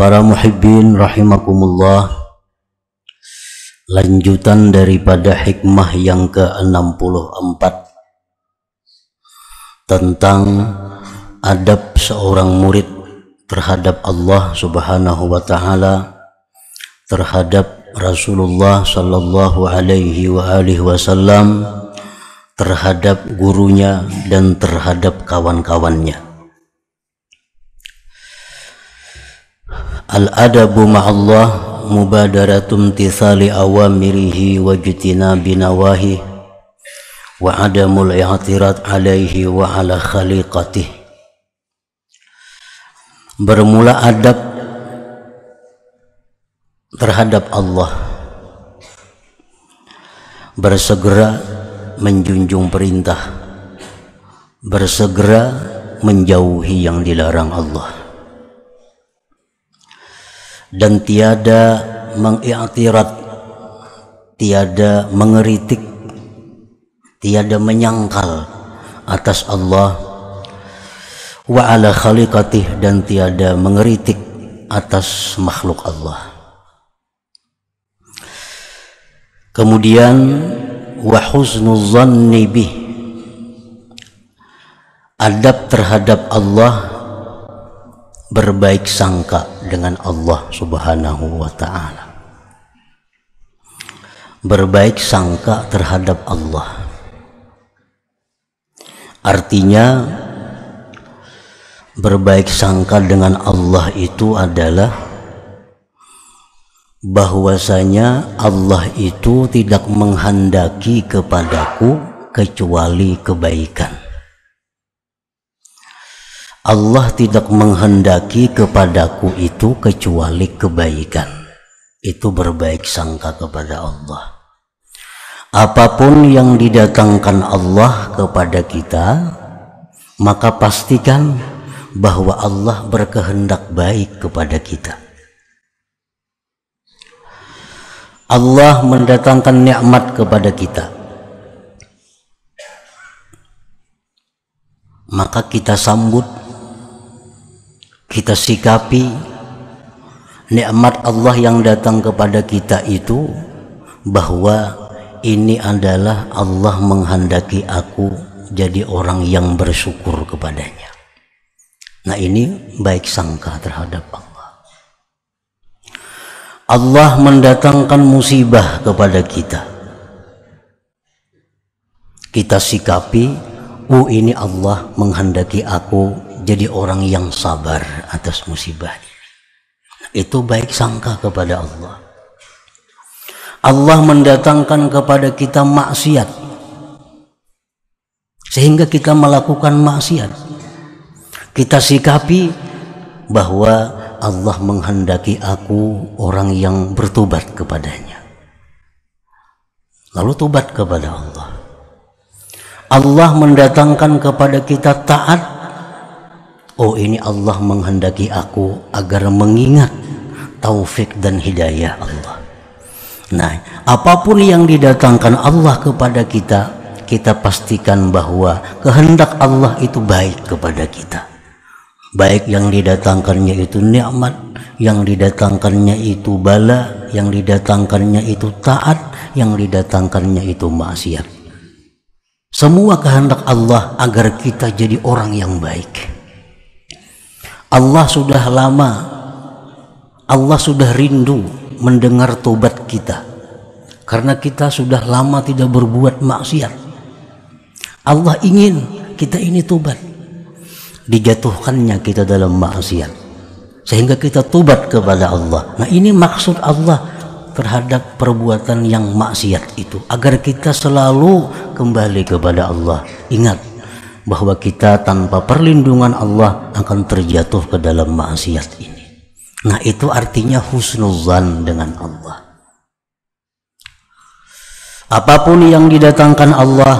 Para muhibbin rahimakumullah Lanjutan daripada hikmah yang ke-64 Tentang adab seorang murid terhadap Allah subhanahu wa ta'ala Terhadap Rasulullah sallallahu alaihi wa alihi wasallam Terhadap gurunya dan terhadap kawan-kawannya Al-adabu ma'allah mubadaratum tisali awamirihi wajtina binawahi wa adamul i'tirat alaihi wa ala khaliqatih Bermula adab terhadap Allah bersegera menjunjung perintah bersegera menjauhi yang dilarang Allah dan tiada mengiktirat tiada mengeritik tiada menyangkal atas Allah wa ala khaliqatih dan tiada mengeritik atas makhluk Allah kemudian wa husnul zanni bih adab terhadap Allah berbaik sangka dengan Allah Subhanahu wa taala. Berbaik sangka terhadap Allah. Artinya berbaik sangka dengan Allah itu adalah bahwasanya Allah itu tidak menghendaki kepadaku kecuali kebaikan. Allah tidak menghendaki kepadaku itu kecuali kebaikan. Itu berbaik sangka kepada Allah. Apapun yang didatangkan Allah kepada kita, maka pastikan bahwa Allah berkehendak baik kepada kita. Allah mendatangkan nikmat kepada kita. Maka kita sambut kita sikapi nikmat Allah yang datang kepada kita itu bahwa ini adalah Allah menghendaki aku jadi orang yang bersyukur kepadanya. Nah ini baik sangka terhadap Allah. Allah mendatangkan musibah kepada kita. Kita sikapi, oh ini Allah menghendaki aku jadi orang yang sabar atas musibah Itu baik sangka kepada Allah. Allah mendatangkan kepada kita maksiat. Sehingga kita melakukan maksiat. Kita sikapi bahwa Allah menghendaki aku orang yang bertobat kepadanya. Lalu tobat kepada Allah. Allah mendatangkan kepada kita taat oh ini Allah menghendaki aku agar mengingat taufik dan hidayah Allah nah apapun yang didatangkan Allah kepada kita kita pastikan bahwa kehendak Allah itu baik kepada kita baik yang didatangkannya itu nikmat yang didatangkannya itu bala yang didatangkannya itu taat yang didatangkannya itu maksiat semua kehendak Allah agar kita jadi orang yang baik. Allah sudah lama Allah sudah rindu mendengar tobat kita karena kita sudah lama tidak berbuat maksiat Allah ingin kita ini tobat dijatuhkannya kita dalam maksiat sehingga kita tobat kepada Allah nah ini maksud Allah terhadap perbuatan yang maksiat itu agar kita selalu kembali kepada Allah ingat bahwa kita tanpa perlindungan Allah akan terjatuh ke dalam maksiat ini. Nah itu artinya husnuzan dengan Allah. Apapun yang didatangkan Allah,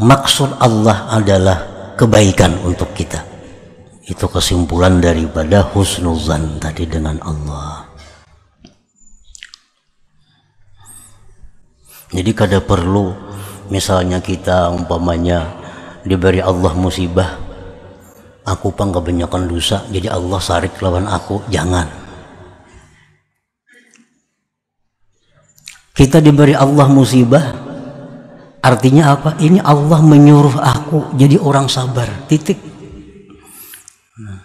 maksud Allah adalah kebaikan untuk kita. Itu kesimpulan daripada husnuzan tadi dengan Allah. Jadi kada perlu misalnya kita umpamanya diberi Allah musibah aku pang kebanyakan dosa jadi Allah sarik lawan aku jangan kita diberi Allah musibah artinya apa ini Allah menyuruh aku jadi orang sabar titik nah,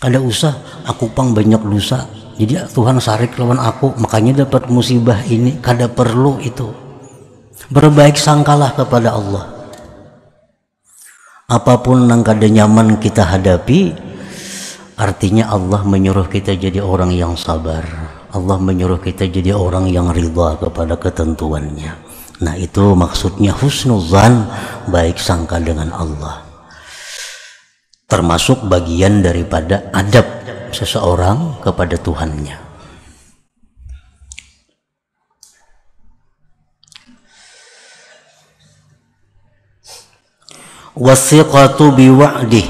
kada usah aku pang banyak dosa jadi Tuhan sarik lawan aku makanya dapat musibah ini kada perlu itu berbaik sangkalah kepada Allah apapun yang kada nyaman kita hadapi artinya Allah menyuruh kita jadi orang yang sabar Allah menyuruh kita jadi orang yang ridha kepada ketentuannya nah itu maksudnya husnuzan baik sangka dengan Allah termasuk bagian daripada adab seseorang kepada Tuhannya wasiqatu biwa'dih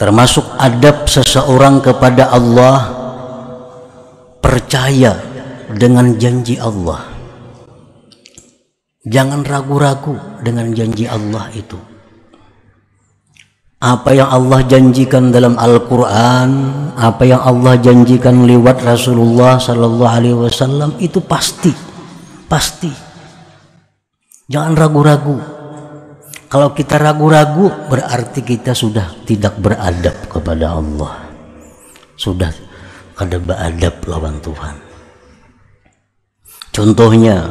termasuk adab seseorang kepada Allah percaya dengan janji Allah jangan ragu-ragu dengan janji Allah itu apa yang Allah janjikan dalam Al-Quran, apa yang Allah janjikan lewat Rasulullah Sallallahu Alaihi Wasallam itu pasti, pasti. Jangan ragu-ragu kalau kita ragu-ragu berarti kita sudah tidak beradab kepada Allah. Sudah kada beradab lawan Tuhan. Contohnya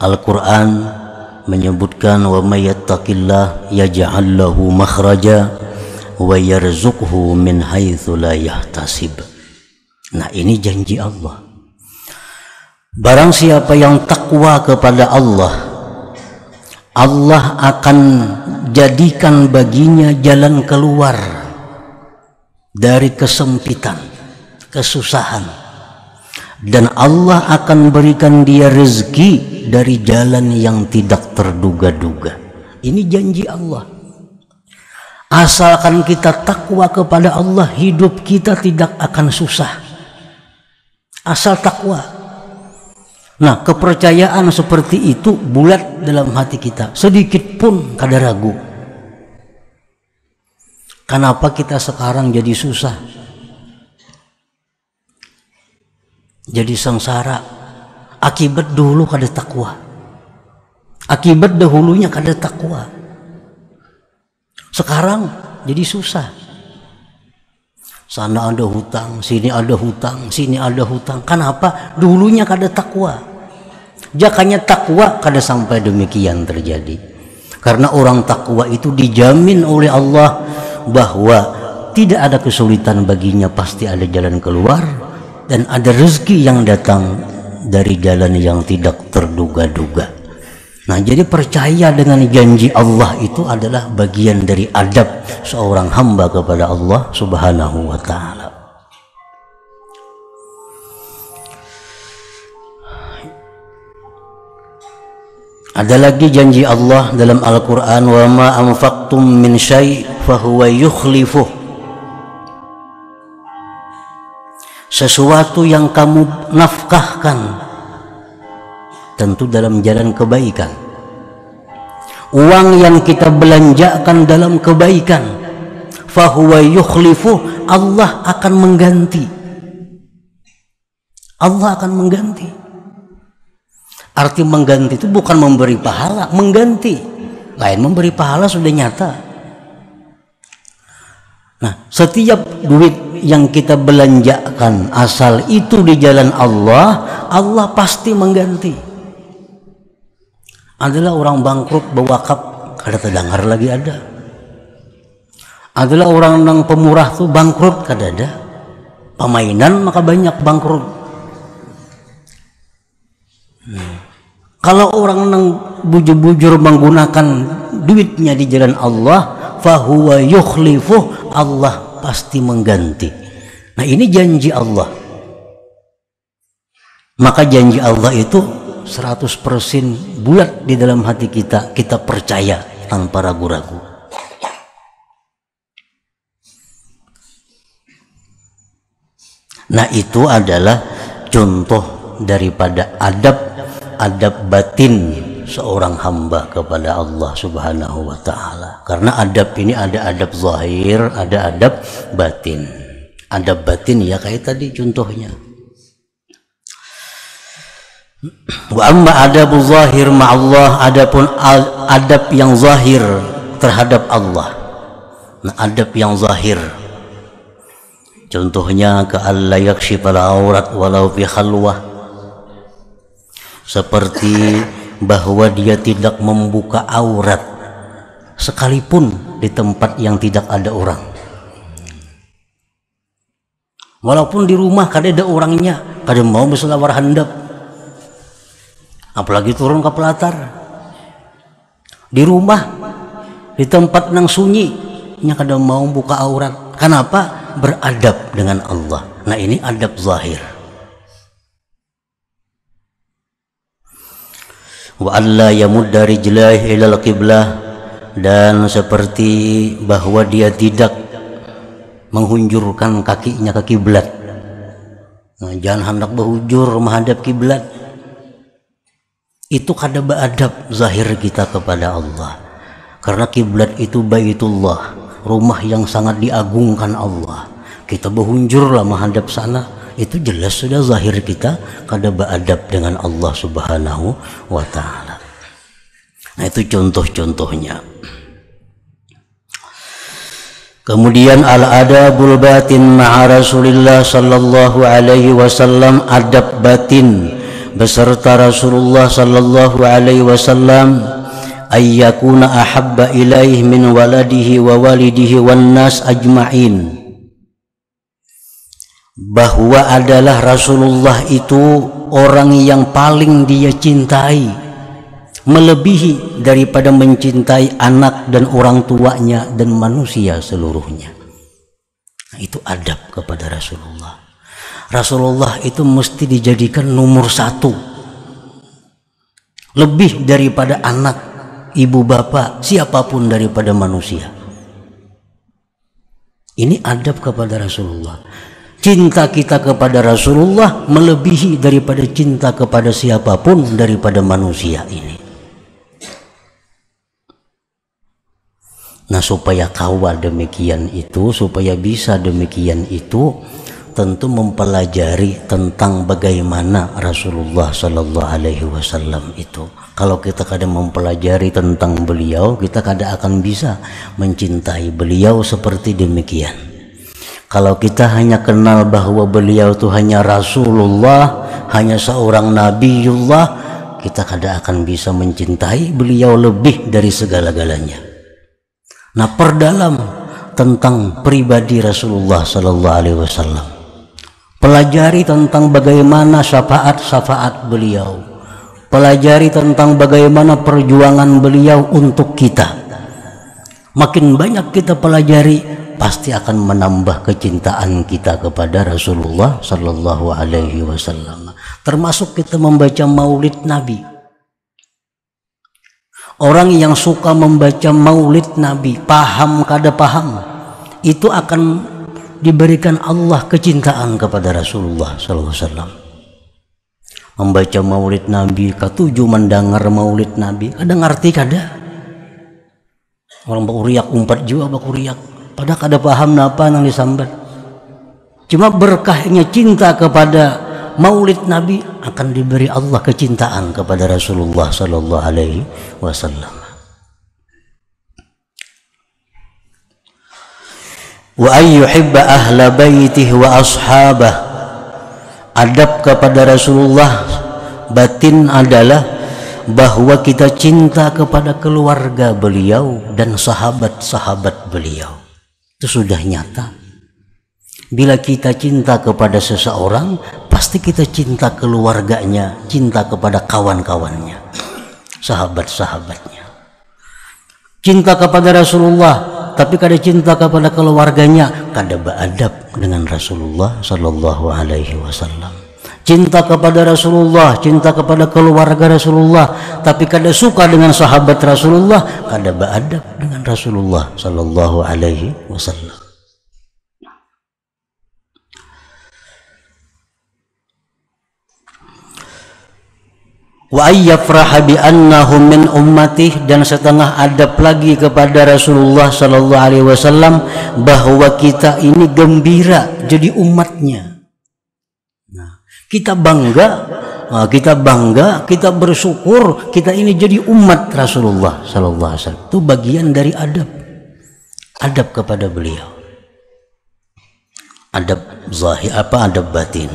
Al-Qur'an menyebutkan wa may yattaqillah yaj'al lahu makhraja wa yarzuqhu min haitsu la yahtasib. Nah, ini janji Allah. Barang siapa yang takwa kepada Allah, Allah akan jadikan baginya jalan keluar dari kesempitan, kesusahan, dan Allah akan berikan dia rezeki dari jalan yang tidak terduga-duga. Ini janji Allah. Asalkan kita takwa kepada Allah, hidup kita tidak akan susah. Asal takwa, Nah, kepercayaan seperti itu bulat dalam hati kita. Sedikit pun kada ragu. Kenapa kita sekarang jadi susah? Jadi sengsara. Akibat dulu kada takwa. Akibat dahulunya kada takwa. Sekarang jadi susah. Sana ada hutang, sini ada hutang, sini ada hutang. Kenapa? Dulunya kada takwa Jakanya takwa kada sampai demikian terjadi. Karena orang takwa itu dijamin oleh Allah bahwa tidak ada kesulitan baginya pasti ada jalan keluar dan ada rezeki yang datang dari jalan yang tidak terduga-duga. Nah, jadi percaya dengan janji Allah itu adalah bagian dari adab seorang hamba kepada Allah Subhanahu wa taala. Ada lagi janji Allah dalam Al-Quran wa ma anfaqtum min syai fahuwa yukhlifuh sesuatu yang kamu nafkahkan tentu dalam jalan kebaikan uang yang kita belanjakan dalam kebaikan fahuwa yukhlifuh Allah akan mengganti Allah akan mengganti Arti mengganti itu bukan memberi pahala, mengganti. Lain memberi pahala sudah nyata. Nah, setiap duit yang kita belanjakan asal itu di jalan Allah, Allah pasti mengganti. Adalah orang bangkrut berwakaf, kada terdengar lagi ada. Adalah orang yang pemurah tuh bangkrut kada ada. Pemainan maka banyak bangkrut. Hmm. Kalau orang nang bujur-bujur menggunakan duitnya di jalan Allah, fahuwa yukhlifuh, Allah pasti mengganti. Nah ini janji Allah. Maka janji Allah itu 100% bulat di dalam hati kita, kita percaya tanpa ragu-ragu. Nah itu adalah contoh daripada adab adab batin seorang hamba kepada Allah Subhanahu wa taala. Karena adab ini ada adab zahir, ada adab batin. Adab batin ya kayak tadi contohnya. Wa amma adabu zahir ma'allah adapun adab yang zahir terhadap Allah. Nah, adab yang zahir Contohnya ke Allah yakshifa aurat walau fi khalwah seperti bahwa dia tidak membuka aurat sekalipun di tempat yang tidak ada orang walaupun di rumah kadang ada orangnya kadang mau berselawar handap apalagi turun ke pelatar di rumah di tempat yang sunyi nya kadang mau buka aurat kenapa beradab dengan Allah nah ini adab zahir wa alla yamudda rijlaihi ilal qiblah dan seperti bahwa dia tidak menghunjurkan kakinya ke kiblat. Nah, jangan hendak berhujur menghadap kiblat. Itu kada beradab zahir kita kepada Allah. Karena kiblat itu baitullah, rumah yang sangat diagungkan Allah. Kita berhunjurlah menghadap sana itu jelas sudah zahir kita kada beradab dengan Allah Subhanahu wa taala. Nah itu contoh-contohnya. Kemudian al adabul batin ma'a Rasulillah sallallahu alaihi wasallam adab batin beserta Rasulullah sallallahu alaihi wasallam ayyakuna ahabba ilaih min waladihi wa walidihi wan nas ajma'in bahwa adalah Rasulullah itu orang yang paling dia cintai melebihi daripada mencintai anak dan orang tuanya dan manusia seluruhnya itu adab kepada Rasulullah Rasulullah itu mesti dijadikan nomor satu lebih daripada anak ibu bapak, siapapun daripada manusia. Ini adab kepada Rasulullah cinta kita kepada Rasulullah melebihi daripada cinta kepada siapapun daripada manusia ini. Nah supaya kawal demikian itu, supaya bisa demikian itu, tentu mempelajari tentang bagaimana Rasulullah Shallallahu Alaihi Wasallam itu. Kalau kita kada mempelajari tentang beliau, kita kada akan bisa mencintai beliau seperti demikian. Kalau kita hanya kenal bahwa beliau itu hanya Rasulullah, hanya seorang Nabiullah, kita kada akan bisa mencintai beliau lebih dari segala-galanya. Nah, perdalam tentang pribadi Rasulullah Sallallahu Alaihi Wasallam. Pelajari tentang bagaimana syafaat-syafaat beliau. Pelajari tentang bagaimana perjuangan beliau untuk kita. Makin banyak kita pelajari, pasti akan menambah kecintaan kita kepada Rasulullah Shallallahu Alaihi Wasallam. Termasuk kita membaca Maulid Nabi. Orang yang suka membaca Maulid Nabi, paham kada paham, itu akan diberikan Allah kecintaan kepada Rasulullah Shallallahu Alaihi Wasallam. Membaca Maulid Nabi, ketujuh mendengar Maulid Nabi, kada ngerti kada? Orang bakuriak umpat jiwa bakuriak Padahal kada paham napa yang disambar. Cuma berkahnya cinta kepada maulid Nabi akan diberi Allah kecintaan kepada Rasulullah Sallallahu Alaihi Wasallam. Wa ayyuhibba ahla baitih wa ashabah Adab kepada Rasulullah batin adalah bahwa kita cinta kepada keluarga beliau dan sahabat-sahabat beliau. Itu sudah nyata. Bila kita cinta kepada seseorang, pasti kita cinta keluarganya, cinta kepada kawan-kawannya, sahabat-sahabatnya. Cinta kepada Rasulullah, tapi kada cinta kepada keluarganya, kada beradab dengan Rasulullah Sallallahu Alaihi Wasallam cinta kepada Rasulullah, cinta kepada keluarga Rasulullah, tapi kada suka dengan sahabat Rasulullah, kada beradab dengan Rasulullah sallallahu alaihi wasallam. Wa ayyafraha bi annahu min ummatih dan setengah adab lagi kepada Rasulullah sallallahu alaihi wasallam bahwa kita ini gembira jadi umatnya kita bangga, ah, kita bangga, kita bersyukur, kita ini jadi umat Rasulullah Sallallahu Alaihi Wasallam. Itu bagian dari adab, adab kepada beliau, adab zahir apa adab batin.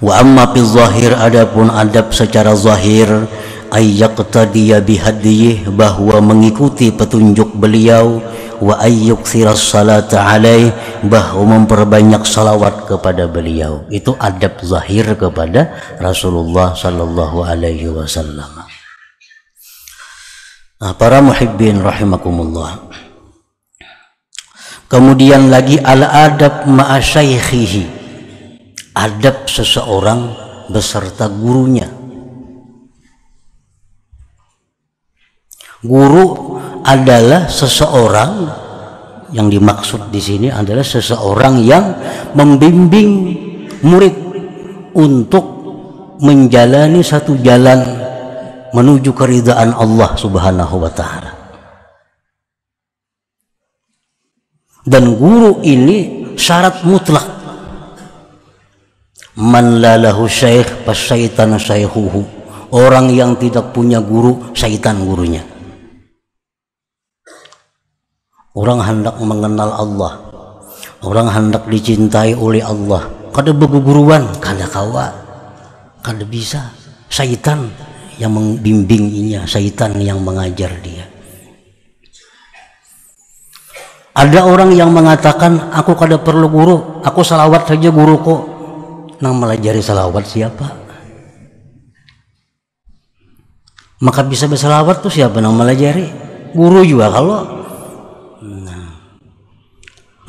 Wa amma zahir adapun adab secara zahir ayyaqtadiya bihadiyih bahwa mengikuti petunjuk beliau wa siras salata alaih bahwa memperbanyak salawat kepada beliau itu adab zahir kepada Rasulullah sallallahu alaihi wasallam nah, para muhibbin rahimakumullah kemudian lagi al adab ma'asyaihihi adab seseorang beserta gurunya Guru adalah seseorang yang dimaksud di sini adalah seseorang yang membimbing murid untuk menjalani satu jalan menuju keridaan Allah Subhanahu wa taala. Dan guru ini syarat mutlak. Man la lahu syekh, syaitan syaikhuhu. Orang yang tidak punya guru, syaitan gurunya. Orang hendak mengenal Allah. Orang hendak dicintai oleh Allah. Kada buruan, kada kawa. Kada bisa. Syaitan yang membimbing inya, syaitan yang mengajar dia. Ada orang yang mengatakan, aku kada perlu guru, aku salawat saja guruku. Nang melajari salawat siapa? Maka bisa bersalawat tuh siapa nang melajari? Guru juga kalau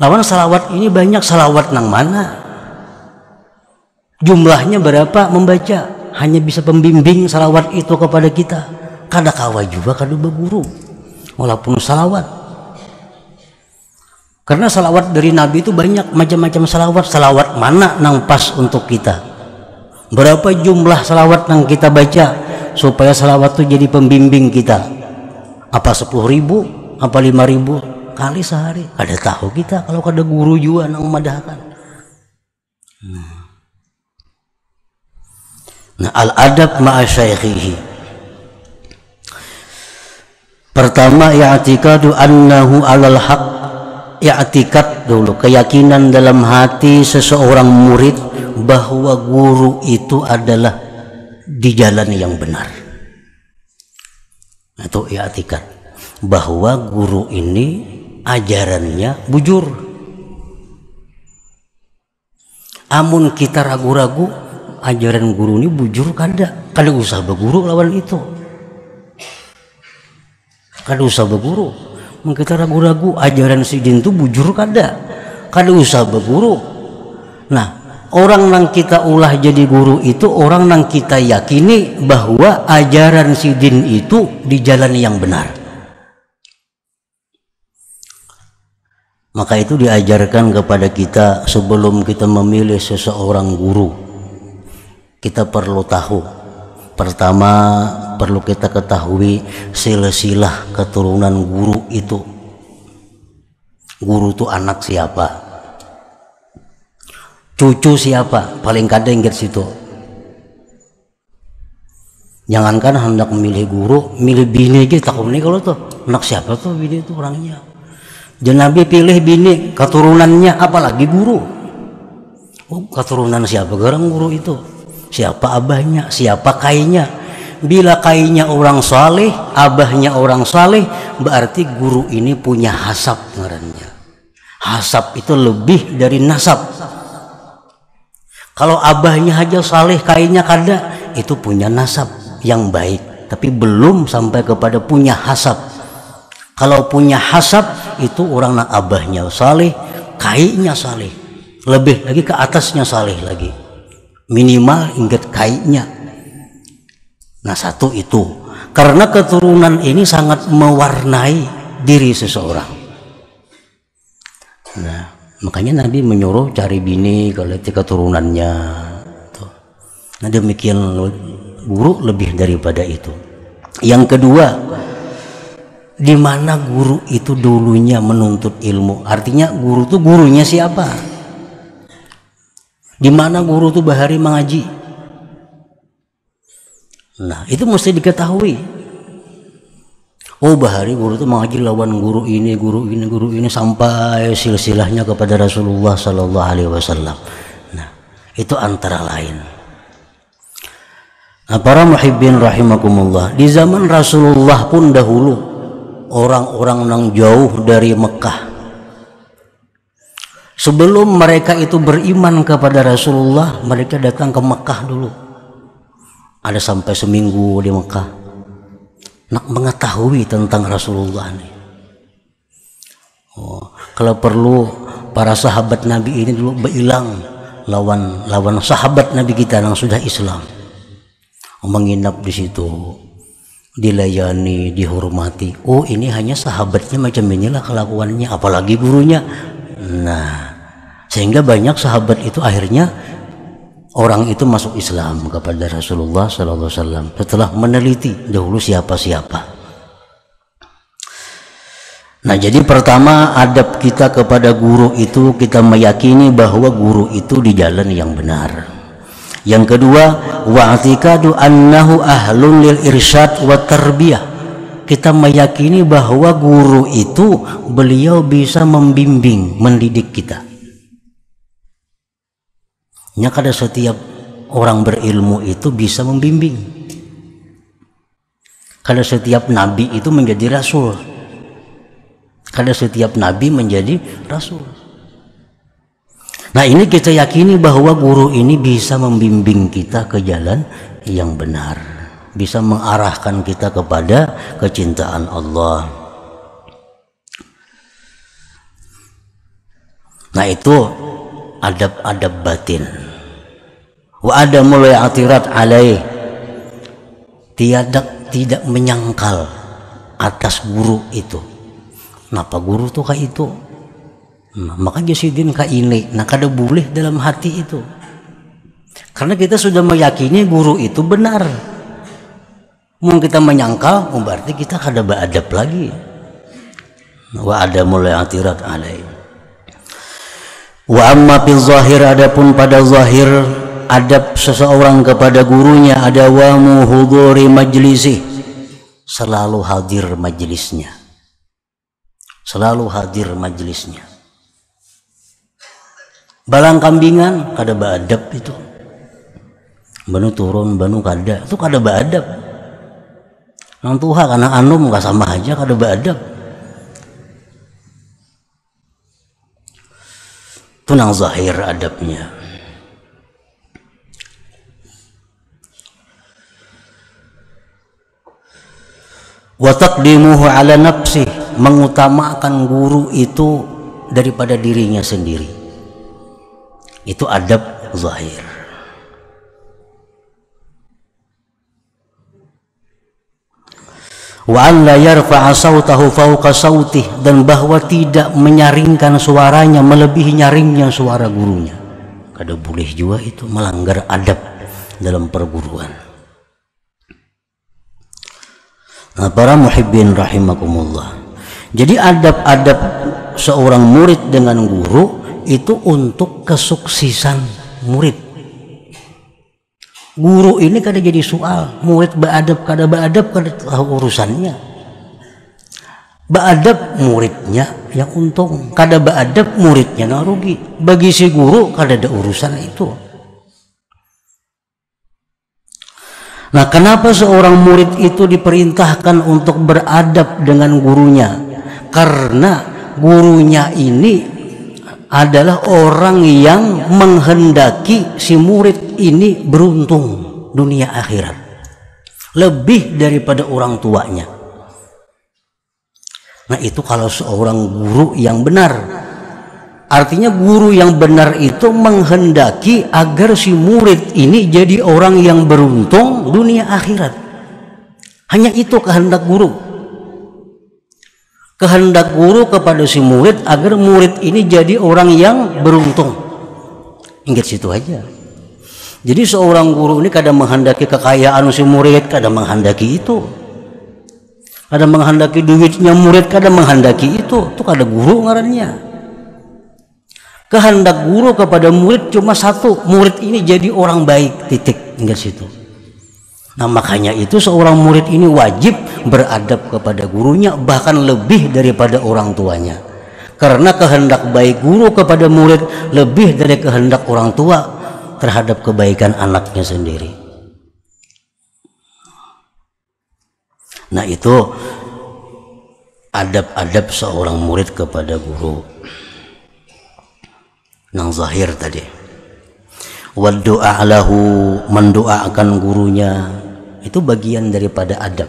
lawan salawat ini banyak salawat nang mana jumlahnya berapa membaca hanya bisa pembimbing salawat itu kepada kita kada kawa juga kada berguru walaupun salawat karena salawat dari Nabi itu banyak macam-macam salawat salawat mana nang pas untuk kita berapa jumlah salawat yang kita baca supaya salawat itu jadi pembimbing kita apa sepuluh ribu apa lima ribu kali sehari ada tahu kita kalau kada guru jua nang memadahkan nah. nah al adab ma'a syaikhihi Pertama i'tikadu annahu alal haq i'tikad dulu keyakinan dalam hati seseorang murid bahwa guru itu adalah di jalan yang benar. Itu i'tikad bahwa guru ini ajarannya bujur amun kita ragu-ragu ajaran guru ini bujur kada kada usah berguru lawan itu kada usah berguru mun kita ragu-ragu ajaran si jin itu bujur kada kada usah berguru nah orang yang kita ulah jadi guru itu orang yang kita yakini bahwa ajaran si jin itu di jalan yang benar Maka itu diajarkan kepada kita sebelum kita memilih seseorang guru. Kita perlu tahu. Pertama, perlu kita ketahui silsilah keturunan guru itu. Guru itu anak siapa? Cucu siapa? Paling kadang ingat situ. Jangankan hendak memilih guru, milih bini aja takut nih kalau tuh anak siapa tuh bini itu orangnya dan Nabi pilih bini keturunannya apalagi guru oh keturunan siapa garang guru itu siapa abahnya siapa kainya bila kainya orang saleh abahnya orang saleh berarti guru ini punya hasab ngarannya hasab itu lebih dari nasab kalau abahnya aja saleh kainya kada itu punya nasab yang baik tapi belum sampai kepada punya hasab kalau punya hasab itu orang nak abahnya saleh, kainya salih, Lebih lagi ke atasnya salih lagi. Minimal ingat kainya. Nah satu itu. Karena keturunan ini sangat mewarnai diri seseorang. Nah, makanya Nabi menyuruh cari bini kalau itu keturunannya. Nah demikian buruk lebih daripada itu. Yang kedua, di mana guru itu dulunya menuntut ilmu. Artinya guru itu gurunya siapa? Di mana guru itu bahari mengaji? Nah, itu mesti diketahui. Oh, bahari guru itu mengaji lawan guru ini, guru ini, guru ini sampai silsilahnya kepada Rasulullah Sallallahu Alaihi Wasallam. Nah, itu antara lain. Nah, para muhibbin rahimakumullah, di zaman Rasulullah pun dahulu orang-orang yang jauh dari Mekah sebelum mereka itu beriman kepada Rasulullah mereka datang ke Mekah dulu ada sampai seminggu di Mekah nak mengetahui tentang Rasulullah ini. oh, kalau perlu para sahabat Nabi ini dulu berilang lawan lawan sahabat Nabi kita yang sudah Islam menginap di situ dilayani, dihormati. Oh, ini hanya sahabatnya macam inilah kelakuannya, apalagi gurunya. Nah, sehingga banyak sahabat itu akhirnya orang itu masuk Islam kepada Rasulullah sallallahu alaihi wasallam setelah meneliti dahulu siapa-siapa. Nah, jadi pertama adab kita kepada guru itu kita meyakini bahwa guru itu di jalan yang benar yang kedua wa'tikadu annahu ahlun lil irsyad wa tarbiyah kita meyakini bahwa guru itu beliau bisa membimbing mendidik kita kada setiap orang berilmu itu bisa membimbing kalau setiap nabi itu menjadi rasul kalau setiap nabi menjadi rasul Nah ini kita yakini bahwa guru ini bisa membimbing kita ke jalan yang benar. Bisa mengarahkan kita kepada kecintaan Allah. Nah itu adab-adab batin. Wa ada mulai atirat alaih. tidak tidak menyangkal atas guru itu. Kenapa guru tuh kayak itu? maka jasidin ka ini nah kada boleh dalam hati itu karena kita sudah meyakini guru itu benar mau kita menyangka oh berarti kita kada beradab lagi wa ada mulai atirat alai wa amma fil zahir adapun pada zahir adab seseorang kepada gurunya ada wa muhuduri majlisih selalu hadir majlisnya, selalu hadir majlisnya balang kambingan kada badap itu banu turun banu kada itu kada badap. nang tuha karena anum gak sama aja kada badap. itu nang zahir adabnya wa taqdimuhu ala nafsi mengutamakan guru itu daripada dirinya sendiri itu adab zahir. dan bahwa tidak menyaringkan suaranya melebihi nyaringnya suara gurunya. Kada boleh juga itu melanggar adab dalam perguruan. Nah, para muhibbin rahimakumullah. Jadi adab-adab seorang murid dengan guru itu untuk kesuksesan murid. Guru ini kada jadi soal, murid beradab, kada beradab kada tahu urusannya. Beradab muridnya yang untung, kada beradab muridnya nggak rugi. Bagi si guru kada ada urusan itu. Nah, kenapa seorang murid itu diperintahkan untuk beradab dengan gurunya? Karena gurunya ini adalah orang yang menghendaki si murid ini beruntung dunia akhirat lebih daripada orang tuanya. Nah, itu kalau seorang guru yang benar. Artinya guru yang benar itu menghendaki agar si murid ini jadi orang yang beruntung dunia akhirat. Hanya itu kehendak guru kehendak guru kepada si murid agar murid ini jadi orang yang beruntung ingat situ aja jadi seorang guru ini kadang menghendaki kekayaan si murid kadang menghendaki itu kadang menghendaki duitnya murid kadang menghendaki itu itu kadang guru ngarannya kehendak guru kepada murid cuma satu murid ini jadi orang baik titik ingat situ Nah makanya itu seorang murid ini wajib beradab kepada gurunya bahkan lebih daripada orang tuanya. Karena kehendak baik guru kepada murid lebih dari kehendak orang tua terhadap kebaikan anaknya sendiri. Nah itu adab-adab seorang murid kepada guru. Nang zahir tadi. Waddu'a lahu mendoakan gurunya itu bagian daripada adab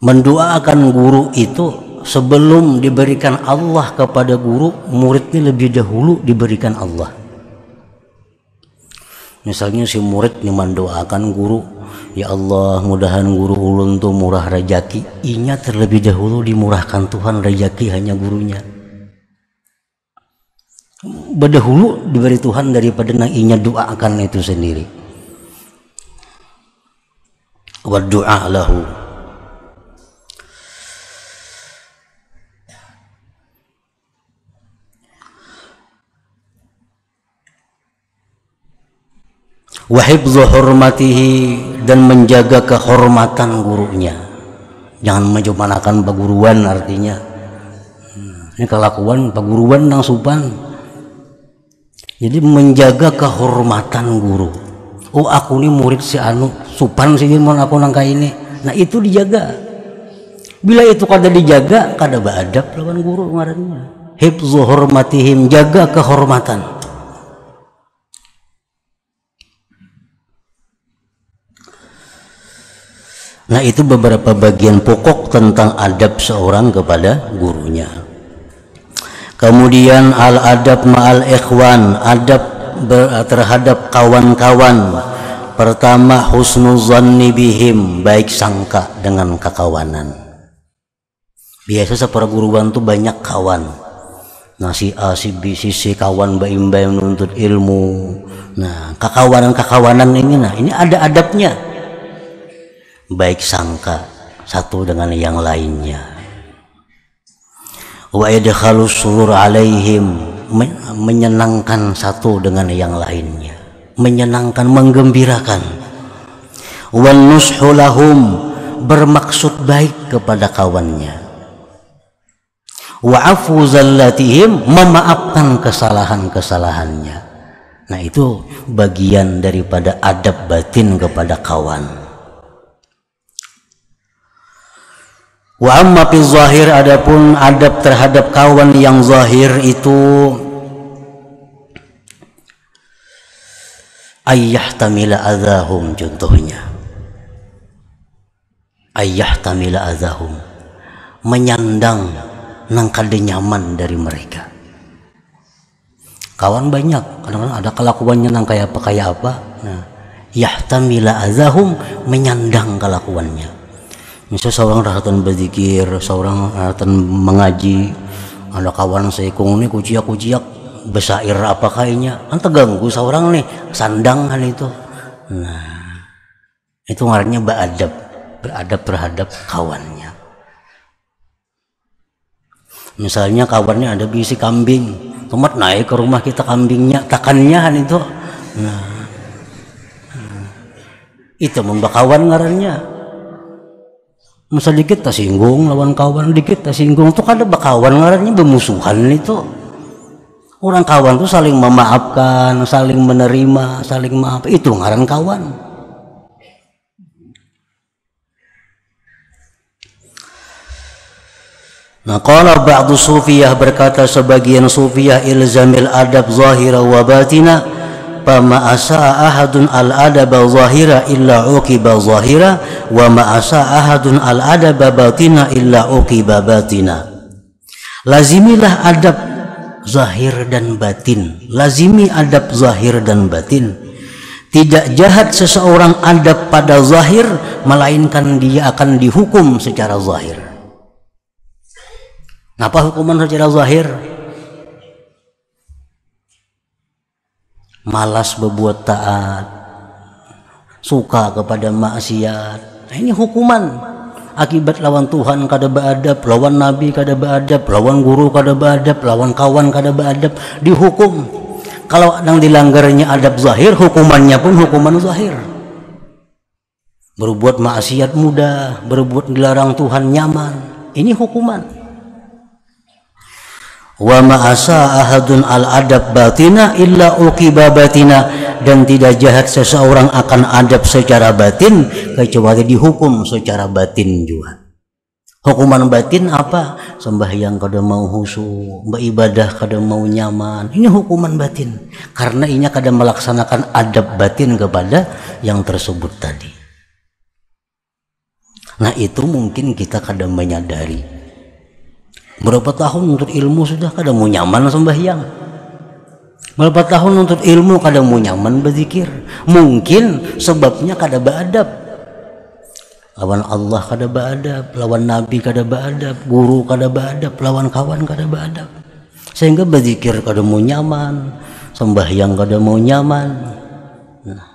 mendoakan guru itu sebelum diberikan Allah kepada guru muridnya lebih dahulu diberikan Allah misalnya si murid ini mendoakan guru ya Allah mudahan guru ulun tuh murah rejaki inya terlebih dahulu dimurahkan Tuhan rejaki hanya gurunya berdahulu diberi Tuhan daripada nang inya doakan itu sendiri wa du'a lahu wahibzu hurmatihi dan menjaga kehormatan gurunya jangan menjumanakan perguruan artinya hmm, ini kelakuan perguruan nang supan jadi menjaga kehormatan guru oh aku ini murid si anu supan si mon aku nangka ini nah itu dijaga bila itu kada dijaga kada beradab lawan guru ngarannya hibzu hormatihim jaga kehormatan Nah itu beberapa bagian pokok tentang adab seorang kepada gurunya. Kemudian al adab ma'al ikhwan, adab terhadap kawan-kawan pertama husnuzanni bihim baik sangka dengan kekawanan biasa guruan tuh banyak kawan nah si A si B si C kawan baim baim menuntut ilmu nah kekawanan kekawanan ini nah ini ada adabnya baik sangka satu dengan yang lainnya wa idkhalus surur alaihim menyenangkan satu dengan yang lainnya menyenangkan menggembirakan wan nushulahum bermaksud baik kepada kawannya wa afu zallatihim memaafkan kesalahan-kesalahannya nah itu bagian daripada adab batin kepada kawan Wa amma fi zahir adapun adab terhadap kawan yang zahir itu ayah tamila azahum contohnya ayah tamila azahum menyandang nang nyaman dari mereka kawan banyak kadang-kadang ada kelakuannya nang kayak apa kayak apa nah yahtamila azahum menyandang kelakuannya misal seorang rahatan berzikir seorang rahatan mengaji ada kawan saya kung ini kuciak kuciak besair apa kayaknya kan terganggu seorang nih sandang hal itu nah itu ngarannya beradab beradab terhadap kawannya misalnya kawannya ada bisi kambing tomat naik ke rumah kita kambingnya takannya hal itu nah, nah itu membakawan ngarannya masa dikit tak singgung lawan kawan dikit tak singgung tuh kada kan bakawan ngarannya bermusuhan itu orang kawan tuh saling memaafkan saling menerima saling maaf itu ngaran kawan Nah, kalau ba'du sufiyah berkata sebagian sufiyah ilzamil adab zahira wa batina Fama asa ahadun al adaba zahira illa uqiba zahira wa ma asa ahadun al adaba batina illa uqiba batina. Lazimilah adab zahir dan batin. Lazimi adab zahir dan batin. Tidak jahat seseorang adab pada zahir melainkan dia akan dihukum secara zahir. Apa hukuman secara zahir? malas berbuat taat suka kepada maksiat nah, ini hukuman akibat lawan Tuhan kada beradab, lawan Nabi kada beradab, lawan guru kada beradab, lawan kawan kada beradab. dihukum kalau yang dilanggarnya adab zahir hukumannya pun hukuman zahir berbuat maksiat mudah berbuat dilarang Tuhan nyaman ini hukuman wa ma'asa ahadun al adab batina illa uqiba batina dan tidak jahat seseorang akan adab secara batin kecuali dihukum secara batin juga hukuman batin apa sembahyang kada mau husu beribadah kada mau nyaman ini hukuman batin karena ini kada melaksanakan adab batin kepada yang tersebut tadi nah itu mungkin kita kadang menyadari berapa tahun untuk ilmu sudah kadang mau nyaman sembahyang berapa tahun untuk ilmu kadang mau nyaman berzikir mungkin sebabnya kadang beradab lawan Allah kada beradab lawan Nabi kada beradab guru kada beradab lawan kawan kada beradab sehingga berzikir kada mau nyaman sembahyang kada mau nyaman nah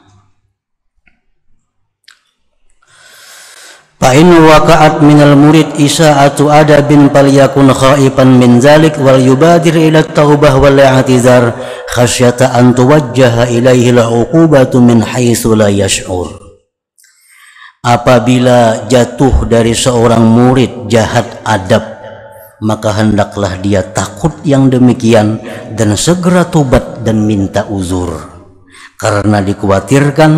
Fa in waqa'at minal murid isa ada bin paliyakun khaifan min zalik wal yubadir ila taubah wal i'tizar khasyata an tuwajjaha ilaihi la uqubatu min haitsu la yash'ur. Apabila jatuh dari seorang murid jahat adab, maka hendaklah dia takut yang demikian dan segera tobat dan minta uzur karena dikhawatirkan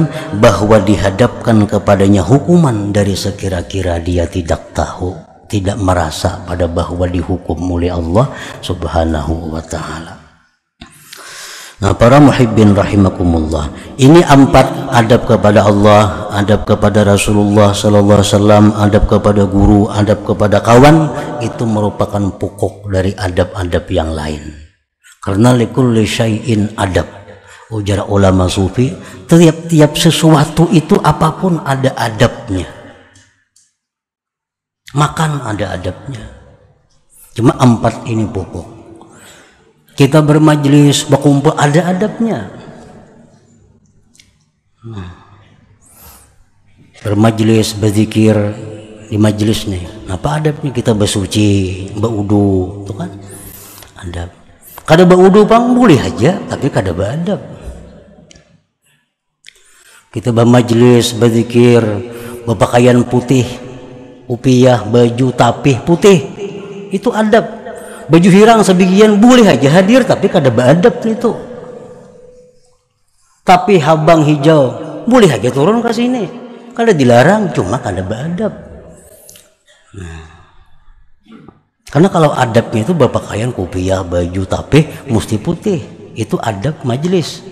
bahwa dihadapkan kepadanya hukuman dari sekira-kira dia tidak tahu, tidak merasa pada bahwa dihukum oleh Allah Subhanahu wa taala. Nah, para muhibbin rahimakumullah. Ini empat adab kepada Allah, adab kepada Rasulullah sallallahu alaihi wasallam, adab kepada guru, adab kepada kawan itu merupakan pokok dari adab-adab yang lain. Karena likulli syai'in adab ujar ulama sufi tiap-tiap sesuatu itu apapun ada adabnya makan ada adabnya cuma empat ini pokok kita bermajelis berkumpul ada adabnya hmm. bermajelis berzikir di majelis nih apa adabnya kita bersuci berudu itu kan adab kada berudu pang boleh aja tapi kada beradab kita bermajlis berzikir berpakaian putih upiah baju tapih putih itu adab baju hirang sebagian boleh aja hadir tapi kada beradab itu tapi habang hijau boleh aja turun ke sini kada dilarang cuma kada beradab nah. karena kalau adabnya itu berpakaian kopiah, baju tapih mesti putih itu adab majelis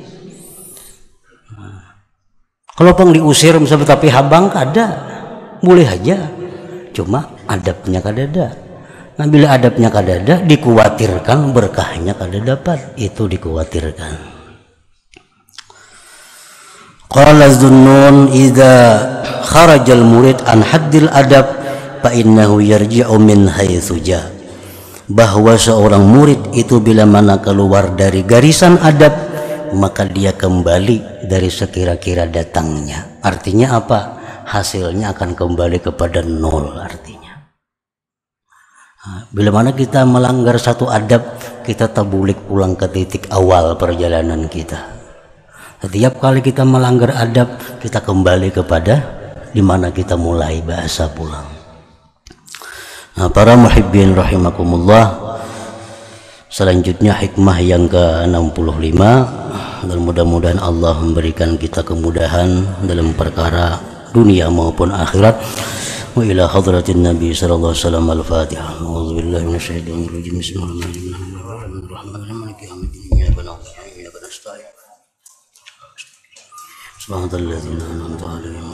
kalau peng diusir misalnya tapi habang kada boleh aja cuma adabnya kada ada nah bila adabnya kada ada dikhawatirkan berkahnya kada dapat itu dikhawatirkan Qala Zunnun idza harajal murid an haddil adab fa innahu yarji'u min haitsu Bahwa seorang murid itu bila mana keluar dari garisan adab maka dia kembali dari sekira-kira datangnya. Artinya apa? Hasilnya akan kembali kepada nol artinya. Ah, bila mana kita melanggar satu adab, kita tabulik pulang ke titik awal perjalanan kita. Setiap kali kita melanggar adab, kita kembali kepada di mana kita mulai bahasa pulang. Nah, para muhibbin rahimakumullah, Selanjutnya hikmah yang ke-65 dan mudah-mudahan Allah memberikan kita kemudahan dalam perkara dunia maupun akhirat. Wa ila hadratin Nabi sallallahu alaihi wasallam al-Fatihah. A'udzu billahi minasyaitonir rajim. Bismillahirrahmanirrahim. Subhanallah.